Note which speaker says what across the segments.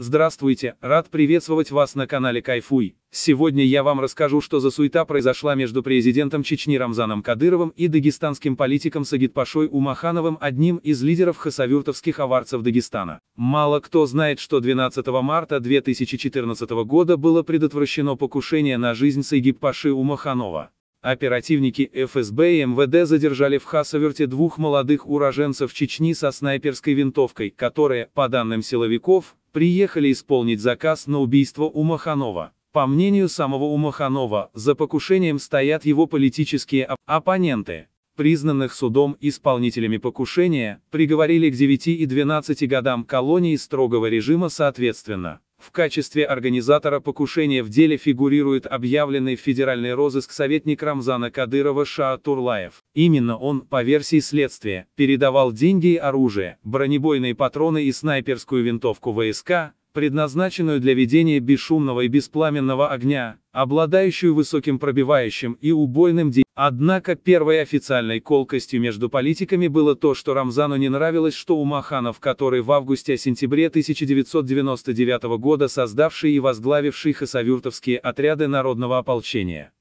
Speaker 1: Здравствуйте, рад приветствовать вас на канале Кайфуй. Сегодня я вам расскажу, что за суета произошла между президентом Чечни Рамзаном Кадыровым и дагестанским политиком Сагитпашой Умахановым, одним из лидеров хасавюртовских аварцев Дагестана. Мало кто знает, что 12 марта 2014 года было предотвращено покушение на жизнь Сагитпаши Умаханова. Оперативники ФСБ и МВД задержали в Хасаверте двух молодых уроженцев Чечни со снайперской винтовкой, которые, по данным силовиков, приехали исполнить заказ на убийство Умаханова. По мнению самого Умаханова, за покушением стоят его политические оппоненты. Признанных судом исполнителями покушения, приговорили к 9 и 12 годам колонии строгого режима соответственно. В качестве организатора покушения в деле фигурирует объявленный в федеральный розыск советник Рамзана Кадырова Шаатурлаев. Именно он, по версии следствия, передавал деньги и оружие, бронебойные патроны и снайперскую винтовку ВСК, предназначенную для ведения бесшумного и беспламенного огня, обладающую высоким пробивающим и убойным действием. Однако первой официальной колкостью между политиками было то, что Рамзану не нравилось, что у Умаханов, который в августе-сентябре 1999 года создавший и возглавивший хасавюртовские отряды народного ополчения,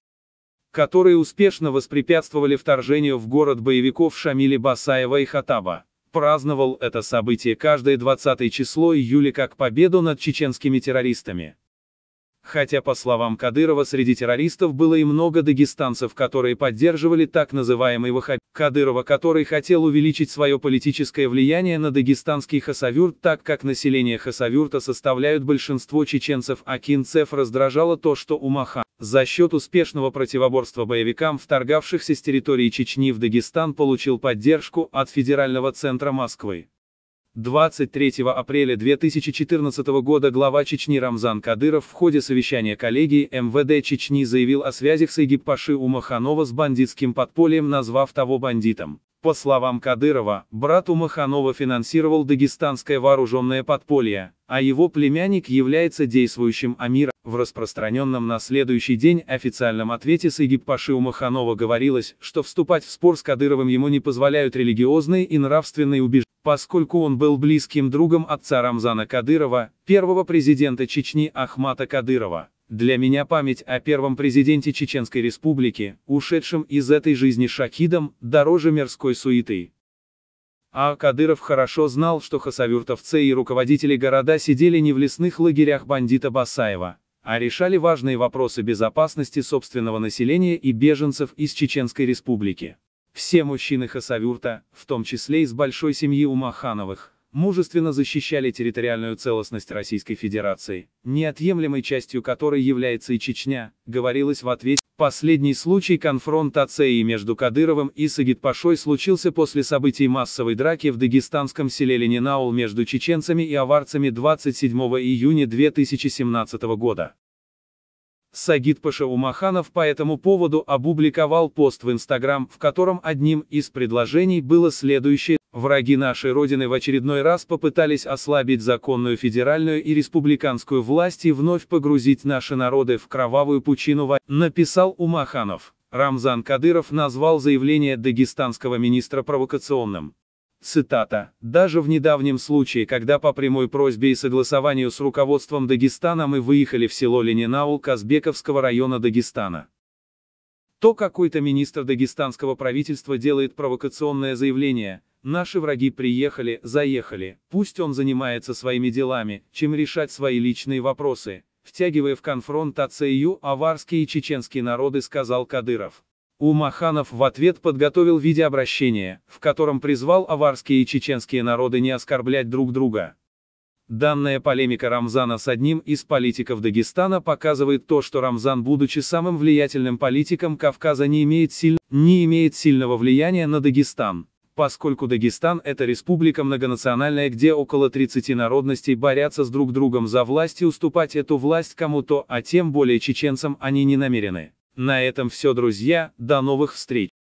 Speaker 1: которые успешно воспрепятствовали вторжению в город боевиков Шамиля Басаева и Хатаба. Праздновал это событие каждое 20 число июля как победу над чеченскими террористами. Хотя, по словам Кадырова, среди террористов было и много дагестанцев, которые поддерживали так называемый Вахаб. Кадырова, который хотел увеличить свое политическое влияние на дагестанский Хасавюрт, так как население Хасавюрта составляют большинство чеченцев, а кинцев раздражало то, что у Маха за счет успешного противоборства боевикам, вторгавшихся с территории Чечни в Дагестан, получил поддержку от федерального центра Москвы. 23 апреля 2014 года глава Чечни Рамзан Кадыров в ходе совещания коллегии МВД Чечни заявил о связях с Паши Умаханова с бандитским подпольем, назвав того бандитом. По словам Кадырова, брат Умаханова финансировал дагестанское вооруженное подполье, а его племянник является действующим Амира. В распространенном на следующий день официальном ответе с Паши Умаханова говорилось, что вступать в спор с Кадыровым ему не позволяют религиозные и нравственные убеждения. Поскольку он был близким другом отца Рамзана Кадырова, первого президента Чечни Ахмата Кадырова. Для меня память о первом президенте Чеченской Республики, ушедшем из этой жизни шахидом, дороже мирской суеты. А Кадыров хорошо знал, что хасавюртовцы и руководители города сидели не в лесных лагерях бандита Басаева, а решали важные вопросы безопасности собственного населения и беженцев из Чеченской Республики. Все мужчины Хасавюрта, в том числе из большой семьи Умахановых, мужественно защищали территориальную целостность Российской Федерации, неотъемлемой частью которой является и Чечня, говорилось в ответ. Последний случай конфронтации между Кадыровым и Сагитпашой случился после событий массовой драки в дагестанском селе Ленинаул между чеченцами и аварцами 27 июня 2017 года. Сагит Паша Умаханов по этому поводу опубликовал пост в Инстаграм, в котором одним из предложений было следующее Враги нашей Родины в очередной раз попытались ослабить законную федеральную и республиканскую власть и вновь погрузить наши народы в кровавую пучину войны, написал Умаханов. Рамзан Кадыров назвал заявление дагестанского министра провокационным. Цитата. «Даже в недавнем случае, когда по прямой просьбе и согласованию с руководством Дагестана мы выехали в село Ленинаул Казбековского района Дагестана, то какой-то министр дагестанского правительства делает провокационное заявление, Наши враги приехали, заехали, пусть он занимается своими делами, чем решать свои личные вопросы, втягивая в конфронтацию аварские и чеченские народы, сказал Кадыров. Умаханов в ответ подготовил видеообращение, в котором призвал аварские и чеченские народы не оскорблять друг друга. Данная полемика Рамзана с одним из политиков Дагестана показывает то, что Рамзан, будучи самым влиятельным политиком Кавказа, не имеет, силь... не имеет сильного влияния на Дагестан поскольку Дагестан – это республика многонациональная, где около 30 народностей борятся с друг другом за власть и уступать эту власть кому-то, а тем более чеченцам они не намерены. На этом все, друзья, до новых встреч!